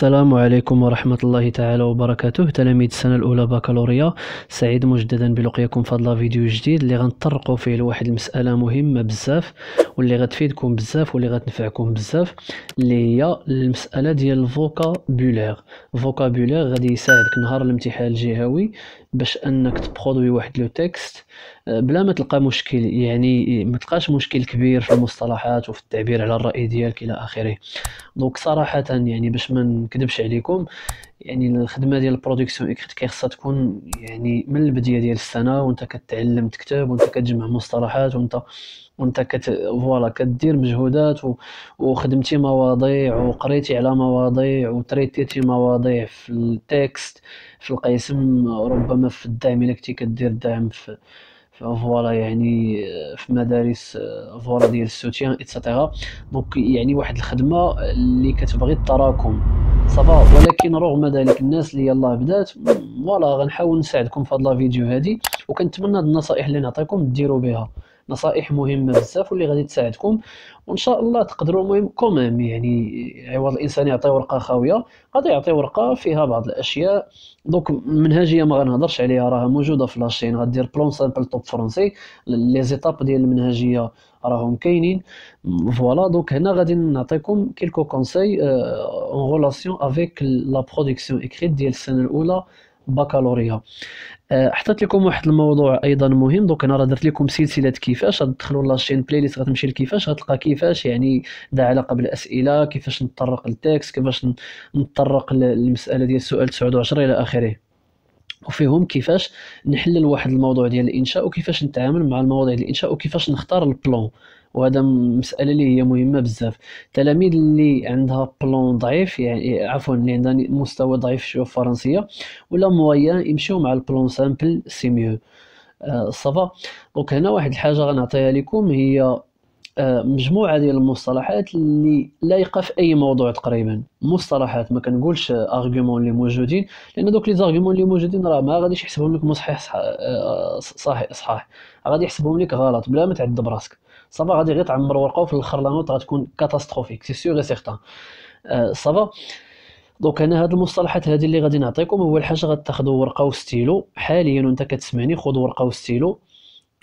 السلام عليكم ورحمة الله تعالى وبركاته تلاميذ السنة الأولى بكالوريا سعيد مجددا بلقياكم في هذا فيديو جديد اللي غنطرقوا فيه لواحد المسألة مهمة بزاف واللي غتفيدكم بزاف واللي غتنفعكم بزاف اللي هي المسألة ديال الفوكابولير الفوكابولير غادي يساعدك نهار الامتحان الجهوي باش انك تبرودوي واحد لو تكست آه، بلا ما تلقى مشكل يعني ما تلقاش مشكل كبير في المصطلحات وفي التعبير على الراي ديالك الى اخره دونك صراحه يعني باش ما نكذبش عليكم يعني الخدمه ديال البرودكسيون اكريت كيخصها تكون يعني من البدايه ديال السنه وانت كتعلم تكتب وانت كتجمع مصطلحات وانت وانت كت فوالا كدير مجهودات و... وخدمتي مواضيع وقريتي على مواضيع وتريتيتي مواضيع في التكست في القسم ربما في الدعم الا كنتي كدير دعم في فوالا يعني آه، في مدارس آه، فوالا ديال السوتيان اتسيتيرا دونك يعني واحد الخدمه اللي كتبغي التراكم صافا ولكن رغم ذلك الناس اللي يلاه بدات فوالا غنحاول نساعدكم في هاد لا فيديو هادي وكنتمنى هاد النصائح اللي نعطيكم ديروا بها نصائح مهمه بزاف واللي غادي تساعدكم وان شاء الله تقدروا المهم كومام يعني عوض الانسان يعطي ورقه خاويه غادي يعطي ورقه فيها بعض الاشياء دونك المنهجيه ما غنهضرش عليها راها موجوده في لاشين غدير بلون سامبل توب فرونسي لي زيتاب ديال المنهجيه راهم كاينين فوالا دونك هنا غادي نعطيكم كيلكو كونساي اون ريلاسيون افيك لا برودكسيون اكريت ديال السنه الاولى بكالوريا آه، حطيت لكم واحد الموضوع ايضا مهم دوك انا راه درت لكم سلسله كيفاش غتدخلوا لاشين بلاي ليست غتمشي لكيفاش غتلقى كيفاش يعني دا علاقه بالاسئله كيفاش نتطرق للتكست كيفاش نتطرق للمساله ديال السؤال 19 الى اخره وفيهم كيفاش نحلل واحد الموضوع ديال الانشاء وكيفاش نتعامل مع المواضيع ديال الانشاء وكيفاش نختار البلون وهذا مساله اللي هي مهمه بزاف تلاميذ اللي عندها بلون ضعيف يعني عفوا اللي عندها مستوى ضعيف في فرنسية ولا مويان يمشيو مع البلون سامبل سي ميو صافا دونك هنا واحد الحاجه غنعطيها لكم هي آه، مجموعه ديال المصطلحات اللي لايقه في اي موضوع تقريبا مصطلحات ما كنقولش ارغيومون اللي موجودين لان دوك لي زارغيومون اللي موجودين راه ما غاديش يحسبهم لك مصحيح آه، صحيح صحيح صحاح غادي يحسبهم لك غلط بلا ما تعذب راسك صافا غادي غير تعمر ورقه وفي الاخر لا نوت غتكون كاتاستروفيك سي سيغ اي سيغتان صافا دونك انا هاد المصطلحات هادي اللي غادي نعطيكم اول حاجه غتاخذوا ورقه وستيلو حاليا وانت كتسمعني خذ ورقه وستيلو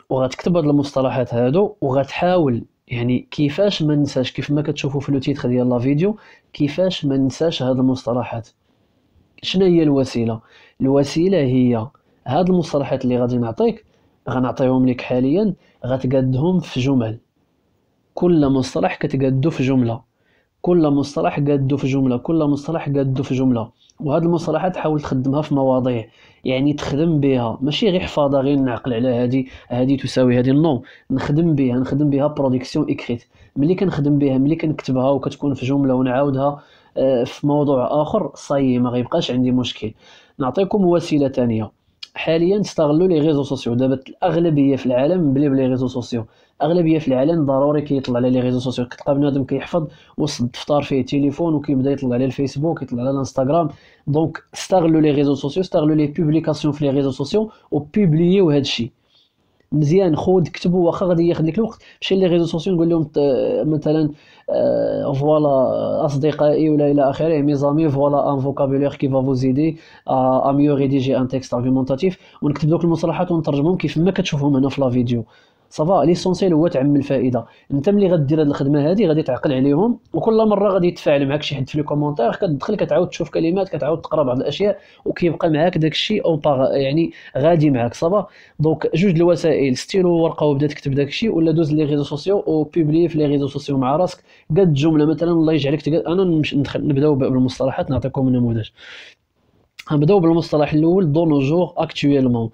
وغتكتب هاد المصطلحات هادو وغتحاول يعني كيفاش ما ننساش كيف ما كتشوفوا في لو تيتر ديال لا فيديو كيفاش ما ننساش هاد المصطلحات شنو هي الوسيله الوسيله هي هاد المصطلحات اللي غادي نعطيك غنعطيهم لك حاليا غتقادهم في جمل كل مصطلح كتقادو في جمله كل مصطلح قادو في جمله كل مصطلح قادو في جمله وهاد المصطلحات حاول تخدمها في مواضيع يعني تخدم بها ماشي غير حفاظه غير نعقل على هادي هادي تساوي هادي نو نخدم بها نخدم بها برودكسيون اكريت ملي كنخدم بها ملي كنكتبها وكتكون في جمله ونعاودها آه، في موضوع اخر صاي ما غيبقاش عندي مشكل نعطيكم وسيله ثانيه حاليا استغلوا لي ريزو سوسيو دابا الاغلبيه في العالم بلي بلي ريزو سوسيو الاغلبيه في العالم ضروري كيطلع على لي ريزو سوسيو كتلقى بنادم كيحفظ وسط الدفتر فيه تليفون وكيبدا يطلع على الفيسبوك يطلع على الانستغرام دونك استغلوا لي ريزو سوسيو استغلوا لي بوبليكاسيون في لي ريزو سوسيو وبوبلييو هادشي مزيان خود كتبوا واخا غادي ياخذ لك الوقت مشي لي ريزو سوسيو نقول لهم مثلا آه، فوالا اصدقائي ولا الى اخره مي زامي فوالا ان فوكابولير كي فا زيدي ايدي ا ميو ريديجي ان تيكست ارغومونتاتيف ونكتب دوك المصطلحات ونترجمهم كيف ما كتشوفهم هنا في لا فيديو صافا ليسونسيال هو تعم الفائده انت ملي غدير هاد الخدمه هادي غادي تعقل عليهم وكل مره غادي يتفاعل معاك شي حد في لي كومونتير كتدخل كتعاود تشوف كلمات كتعاود تقرا بعض الاشياء وكيبقى معاك داك الشيء او يعني غادي معاك صافا دونك جوج الوسائل ستيلو ورقه وبدا تكتب داك الشيء ولا دوز لي ريزو سوسيو او بوبلي في لي ريزو سوسيو مع راسك قد جمله مثلا الله يجعلك انا ندخل نبداو بالمصطلحات نعطيكم نموذج نبداو بالمصطلح الاول دو نو جور اكتويلمون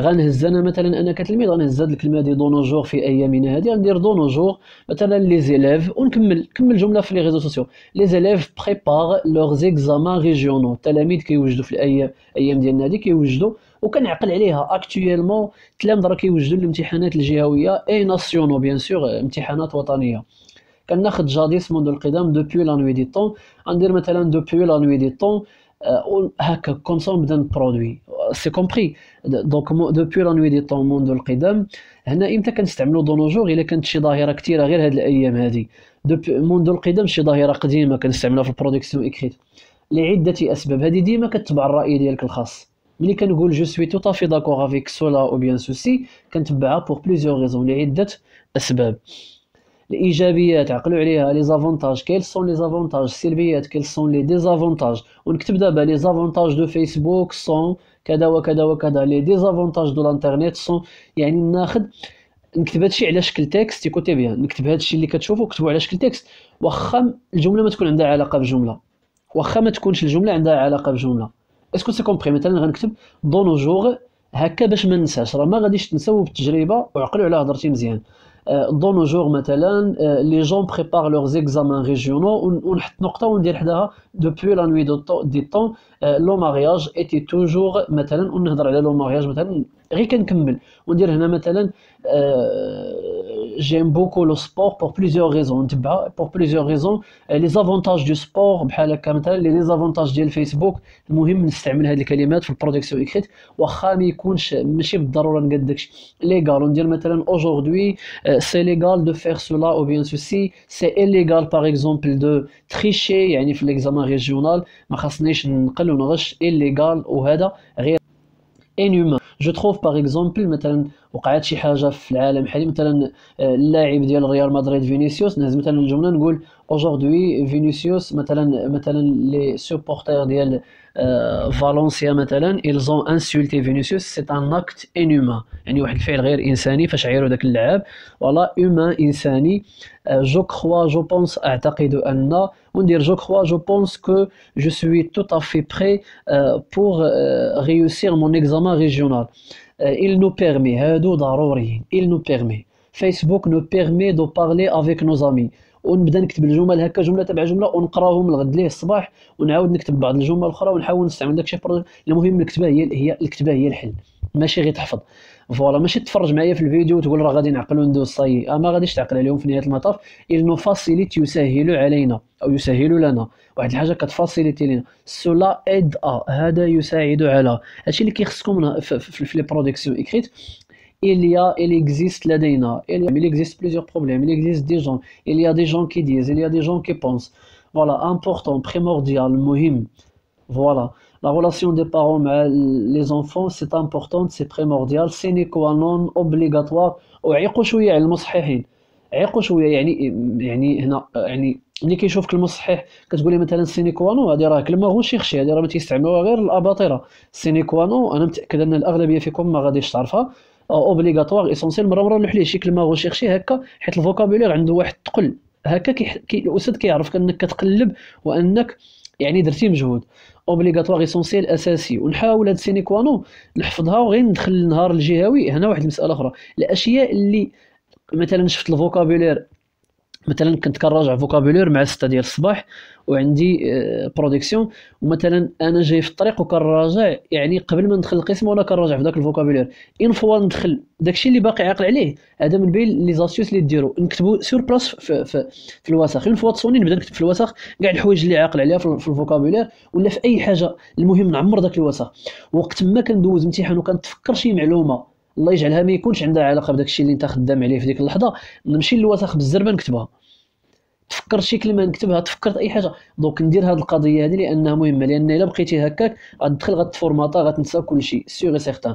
غنهز انا مثلا انا كتلميذ غنهز هذه الكلمه دي دونو جور في ايامنا هذه غندير دونو جور مثلا لي زيليف ونكمل كمل جمله في لي ريزو سوسيو لي زيليف بريبار لوغ زيكزامان ريجيونو التلاميذ كيوجدوا في الايام الايام ديالنا هذه كيوجدوا وكنعقل عليها اكتويلمون التلاميذ راه كيوجدوا الامتحانات الجهويه اي ناسيونو بيان سور امتحانات وطنيه كناخذ جاديس منذ القدم دوبوي لا نوي دي طون غندير مثلا دوبوي لا نوي دي طون هكا كونسوم دان برودوي سي كومبري دونك دوبوي لا نوي دي طون موند القدام هنا امتى كنستعملوا دو نوجور الا كانت شي ظاهره كثيره غير هاد الايام هادي منذ القدام شي ظاهره قديمه كنستعملها في البرودكسيون اكريت لعده اسباب هذه ديما كتبع الراي ديالك الخاص ملي كنقول جو سوي تو طافي داكور افيك سولا او بيان سوسي كنتبعها بور بليزيور ريزون لعده اسباب الايجابيات عقلوا عليها لي زافونتاج كيل سون لي زافونتاج السلبيات كيل سون لي ديزافونتاج ونكتب دابا لي زافونتاج دو فيسبوك سون كذا وكذا وكذا لي ديزافونتاج دو الانترنيت سون يعني ناخذ نكتب هادشي على شكل تكست يكوتي بيان نكتب هادشي اللي كتشوفو كتبو على شكل تكست واخا الجمله ما تكون عندها علاقه بجمله واخا ما تكونش الجمله عندها علاقه بجمله اسكو سي كومبري مثلا غنكتب دونو جوغ هكا باش ما ننساش راه ما غاديش تنساو بالتجربه وعقلوا على هضرتي مزيان Euh, dans nos jours euh, les gens préparent leurs examens régionaux depuis la nuit des temps euh, le mariage était toujours On mariage j'aime beaucoup le sport pour plusieurs raisons. Pour plusieurs raisons, euh, les avantages du sport, les désavantages de Facebook, المهم نستعمل هذه الكلمات في البرودكسيون اكريت واخا ما يكونش ماشي بالضروره نقاد داكشي ليغال وندير مثلا aujourd'hui euh, c'est légal de faire cela ou bien ceci c'est illégal par exemple de tricher يعني في l'examen régional ما خاصنيش نقل ونغش illégal وهذا غير inhumain جو تروف باغ اكزومبل مثلا وقعت شي حاجه في العالم الحالي مثلا آه، اللاعب ديال ريال مدريد فينيسيوس نهز مثلا الجمله نقول اوجوردي فينيسيوس مثلا مثلا لي سوبورتير ديال فالونسيا آه، مثلا الزون انسولتي فينيسيوس سي ان اكت انوما يعني واحد الفعل غير انساني فاش عيروا داك اللاعب فوالا اوما انساني جو كخوا جو بونس اعتقد ان je crois, je pense que je suis tout à fait prêt euh, pour euh, réussir mon examen régional. Euh, il nous permet, il nous permet. Facebook nous permet de parler avec nos amis. ونبدا نكتب الجمل هكا جمله تبع جمله ونقراهم الغد ليه الصباح ونعاود نكتب بعض الجمل الاخرى ونحاول نستعمل داك الشيء المهم الكتابه هي هي الكتابه هي الحل ماشي غير تحفظ فوالا ماشي تتفرج معايا في الفيديو وتقول راه غادي نعقل وندوز صاي آه ما غاديش تعقل عليهم في نهايه المطاف انه فاسيليت يسهل علينا او يسهل لنا واحد الحاجه كتفاسيليتي لنا سولا ايد ا هذا يساعد على هادشي اللي كيخصكم في, في لي برودكسيون اكريت il y a, il existe لدينا, il, y a, il existe plusieurs problèmes, il existe des gens, il y a des gens qui disent, il y a des gens qui pensent. Voilà, important, primordial, mohim. Voilà. La relation des parents avec les enfants, c'est important, c'est primordial, c'est non obligatoire. وعيقوا شويه على المصححين عيقوا شويه يعني يعني هنا يعني ملي كيشوفك المصحح كتقول لي مثلا سينيكوانو هذه راه كلمه غو شيخشي هذه راه ما تيستعملوها غير الاباطره سينيكوانو انا متاكد ان الاغلبيه فيكم ما غاديش تعرفها اوبليغاتوار اسونسيل مره مره نلوح ليه شي كلمه غوشيرشي هكا حيت الفوكابولير عنده واحد الثقل هكا كي الاستاذ كيعرفك انك كتقلب وانك يعني درتي مجهود اوبليغاتوار ايسونسيال اساسي ونحاول هاد سينيكوانو نحفظها وغير ندخل النهار الجهوي هنا واحد المساله اخرى الاشياء اللي مثلا شفت الفوكابولير مثلا كنت كنراجع فوكابولير مع 6 ديال الصباح وعندي برودكسيون آه، ومثلا انا جاي في الطريق وكنراجع يعني قبل ما ندخل القسم وانا كنراجع في ذاك الفوكابولير ان فوا ندخل داكشي اللي باقي عاقل عليه هذا من بين لي زاسيوس اللي ديرو نكتبو سور بلاس في, في, في الوسخ ان فوا تصوني نبدا نكتب في الوسخ كاع الحوايج اللي عاقل عليها في الفوكابولير ولا في اي حاجه المهم نعمر ذاك الوسخ وقت ما كندوز امتحان وكنتفكر شي معلومه الله يجعلها ما يكونش عندها علاقه بداك الشيء اللي انت خدام عليه في ديك اللحظه نمشي للوثائق بالزربه نكتبها تفكرت شي كلمه نكتبها تفكرت اي حاجه دونك ندير هذه القضيه هذه لانها مهمه لان الا بقيتي هكاك غتدخل غتفورماطا غتنسى كل شيء سيغ سيغتان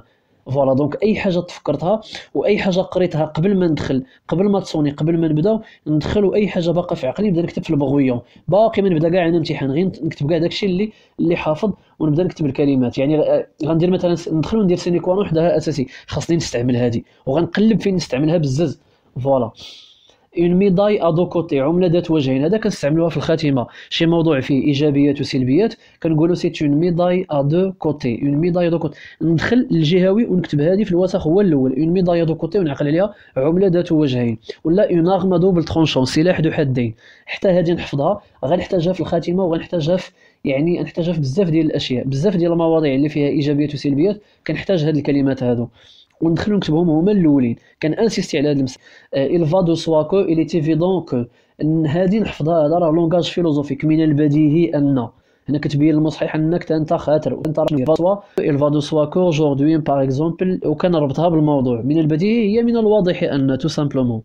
فوالا دونك اي حاجه تفكرتها واي حاجه قريتها قبل ما ندخل قبل ما تصوني قبل ما نبداو ندخل واي حاجه باقا في عقلي نبدا نكتب في البغويون باقي ما نبدا كاع انا امتحان غير نكتب كاع داكشي اللي اللي حافظ ونبدا نكتب الكلمات يعني آه، غندير مثلا ندخل وندير سينيكوان وحدها اساسي خاصني نستعمل هذه وغنقلب فين نستعملها بزز فوالا اون ميداي ادو كوتي عمله ذات وجهين هذا كنستعملوها في الخاتمه شي موضوع فيه ايجابيات وسلبيات كنقولوا سيت اون ميداي ادو كوتي اون ميداي ادو كوتي ندخل الجهوي ونكتب هذه في الوسخ هو الاول اون ميداي ادو كوتي ونعقل عليها عمله ذات وجهين ولا اون اغما دوبل ترونشون سلاح ذو حدين حتى هذه نحفظها غنحتاجها في الخاتمه وغنحتاجها في يعني نحتاجها في بزاف ديال الاشياء بزاف ديال المواضيع اللي فيها ايجابيات وسلبيات كنحتاج هاد الكلمات هادو وندخلو نكتبهم هما الاولين كان انسيستي على هذا المس آه، الفا دو سوا كو il est évident que هذه نحفظها هذا راه لونغاج فيلوزوفيك من البديهي ان هنا كتبين المصحح انك انت خاطر وانت راه الفا دو سوا كو جوردوي باغ اكزومبل وكنربطها بالموضوع من البديهي هي من الواضح ان تو سامبلومون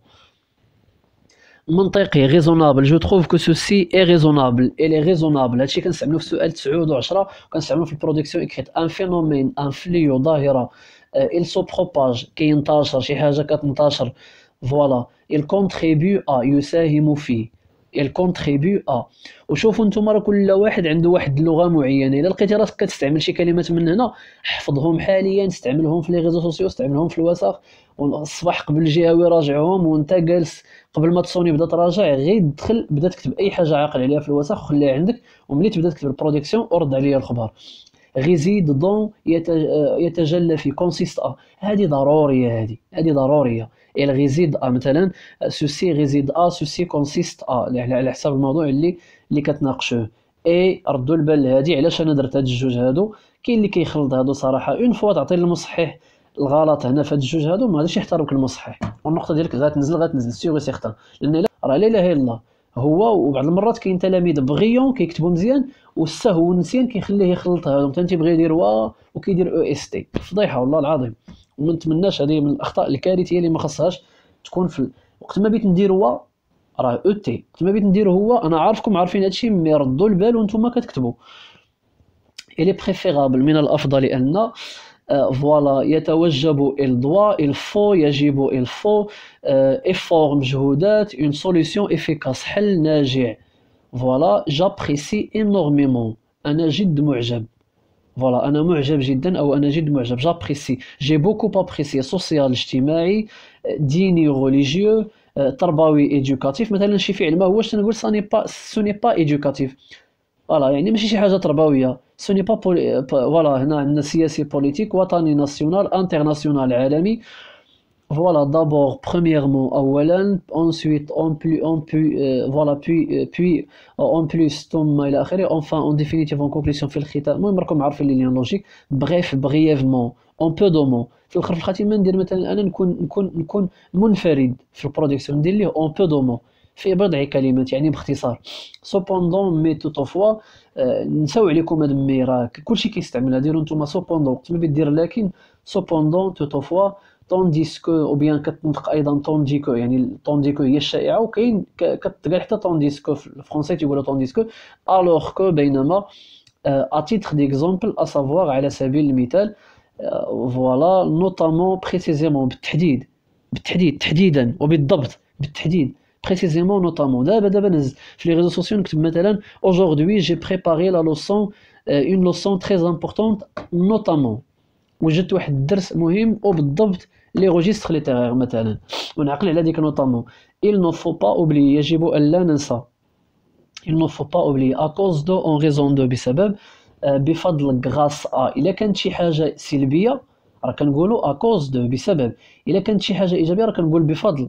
منطقي ريزونابل جو تروف كو سوسي اي ريزونابل اي لي ريزونابل هادشي كنستعملو في السؤال 9 و 10 كنستعملو في البرودكسيون اكريت ان فينومين ان فليو ظاهره Euh, il se propage كينتشر شي حاجه كتنتشر فوالا il contribue à يساهم فيه il contribue à وشوفوا نتوما راه كل واحد عنده واحد اللغه معينه الا لقيتي راسك كتستعمل شي كلمات من هنا حفظهم حاليا استعملهم في لي ريزو سوسيو استعملهم في الوثائق والصباح قبل الجهوي راجعهم وانت جالس قبل ما تصوني بدا تراجع غير دخل بدا تكتب اي حاجه عاقل عليها في الوثائق وخليها عندك وملي تبدا تكتب البرودكسيون ورد عليا الخبر غيزيد دون يتجلى في كونسيست ا هذه ضرورية هذه هذه ضرورية ال réside ا مثلا سوسي غيزيد ا سوسي كونسيست ا على حسب الموضوع اللي اللي كتناقشوه اي ردوا البال هذه علاش انا درت هاد الجوج هادو كاين اللي كيخلط هادو صراحه اون فوا تعطي للمصحح الغلط هنا في هاد الجوج هادو ما غاديش يحترمك المصحح والنقطه ديالك غتنزل غتنزل سيغ سيغتان لان راه لا اله الا الله هو وبعض المرات كاين تلاميذ بغيون كيكتبوا مزيان والسهو والنسيان كيخليه يخلطها مثلا تيبغي يدير وا وكيدير او اس تي فضيحه والله العظيم وما نتمناش هذه من الاخطاء الكارثيه اللي ما خصهاش تكون في وقت ما بيت ندير هو راه او تي وقت ما بيت ندير هو انا عارفكم عارفين هادشي مي ردوا البال وانتم كتكتبوا الي بريفيرابل من الافضل ان فوالا يتوجب الضوء الفو يجب الفو افور euh, مجهودات اون سوليسيون افيكاس حل ناجع فوالا جابريسي انورميمون انا جد معجب فوالا انا معجب جدا او انا جد معجب جابريسي جي بوكو بابريسي سوسيال اجتماعي ديني ريليجيو تربوي ايدوكاتيف مثلا شي فعل ما هوش تنقول سوني با سوني با ايدوكاتيف فوالا يعني ماشي شي حاجه تربويه سوني با بولي... فوالا هنا عندنا سياسي بوليتيك وطني ناسيونال انترناسيونال عالمي فوالا دابور بروميرمون اولا اونسويت اون بلو اون بلو فوالا بوي بوي اون بلوس ثم الى اخره اونفان اون ديفينيتيف اون كونكليسيون في الختام المهم راكم عارفين لي ليان لوجيك بغيف بغيفمون اون بو دو في الاخر في الخاتمه ندير مثلا انا نكون نكون نكون منفرد في البروديكسيون ندير ليه اون بو دو في بضع كلمات يعني باختصار سوبوندون مي فوا نساو عليكم هاد مي راه كلشي كيستعملها ديروا نتوما سوبوندون وقت ما بدير لكن سوبوندون طون ديسكو او بيان كتنطق ايضا طون ديكو يعني طون ديكو هي الشائعه وكاين كتقال حتى طون ديسكو في الفرونسي تيقولوا طون ديسكو الوغ كو بينما ا تيتر ديكزومبل ا سافوار على سبيل المثال فوالا نوتامون بريسيزيمون بالتحديد بالتحديد تحديدا وبالضبط بالتحديد بريسيزيمون نوتامون دابا دابا نهز في لي ريزو سوسيو نكتب مثلا اجوردي جي بريباري لا لوسون اون لوسون تري امبورطونت نوتامون وجدت واحد الدرس مهم وبالضبط لي روجيستر ليتيرير مثلا ونعقل على ديك notamment il ne faut pas oublier يجب لا ننسى il ne faut pas oublier à cause de en raison de بسبب بفضل غراس ا الا كانت شي حاجه سلبيه راه كنقولوا ا كوز دو بسبب الا كانت شي حاجه ايجابيه راه كنقول بفضل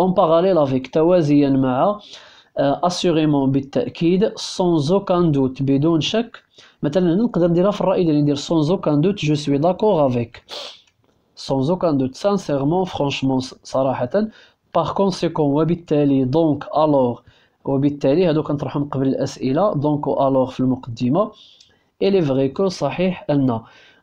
اون باراليل افيك توازيا مع اسيغيمون بالتاكيد سونز اوكان دوت بدون شك مثلا نقدر نديرها في الراي ديالي ندير سونز اوكان دوت جو سوي داكور افيك سونز اوكان دوت سانسيرمون فرانشمون صراحه باغ كونسيكون وبالتالي دونك الوغ وبالتالي هادو كنطرحهم قبل الاسئله دونك الوغ في المقدمه الي فغي كو صحيح ان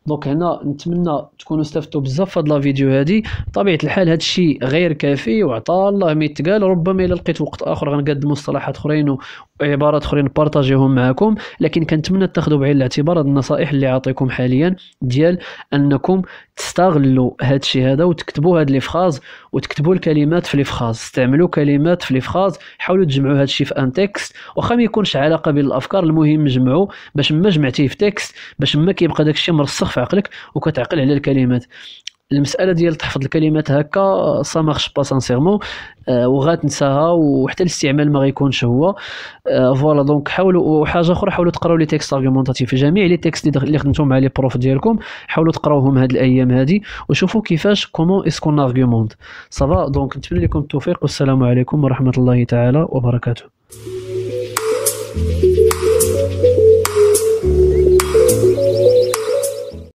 دونك هنا نتمنى تكونوا استفدتوا بزاف هاد لا فيديو هادي بطبيعه الحال هاد الشيء غير كافي وعطى الله ما يتقال ربما الى لقيت وقت اخر غنقدم مصطلحات اخرين عبارات اخرين بارطاجيهم معكم لكن كنتمنى تاخذوا بعين الاعتبار هاد النصائح اللي عاطيكم حاليا ديال انكم تستغلوا هذا الشيء هذا وتكتبوا هاد لي فراز وتكتبوا الكلمات في لي فراز استعملوا كلمات في لي فراز حاولوا تجمعوا هذا الشيء في ان تكست واخا ما يكونش علاقه بين الافكار المهم جمعوا باش ما جمعتيه في تكست باش ما كيبقى داك الشيء مرسخ في عقلك وكتعقل على الكلمات المساله ديال تحفظ الكلمات هكا سا مارش با سانسيرمون وغاتنساها وحتى الاستعمال ما غيكونش هو آه، فوالا دونك حاولوا وحاجه اخرى حاولوا تقراو لي تيكست ارغيومونتاتيف جميع لي تيكست اللي خدمتهم مع لي بروف ديالكم حاولوا تقراوهم هاد الايام هادي وشوفوا كيفاش كومون اسكو ارغيومونت صافا دونك نتمنى لكم التوفيق والسلام عليكم ورحمه الله تعالى وبركاته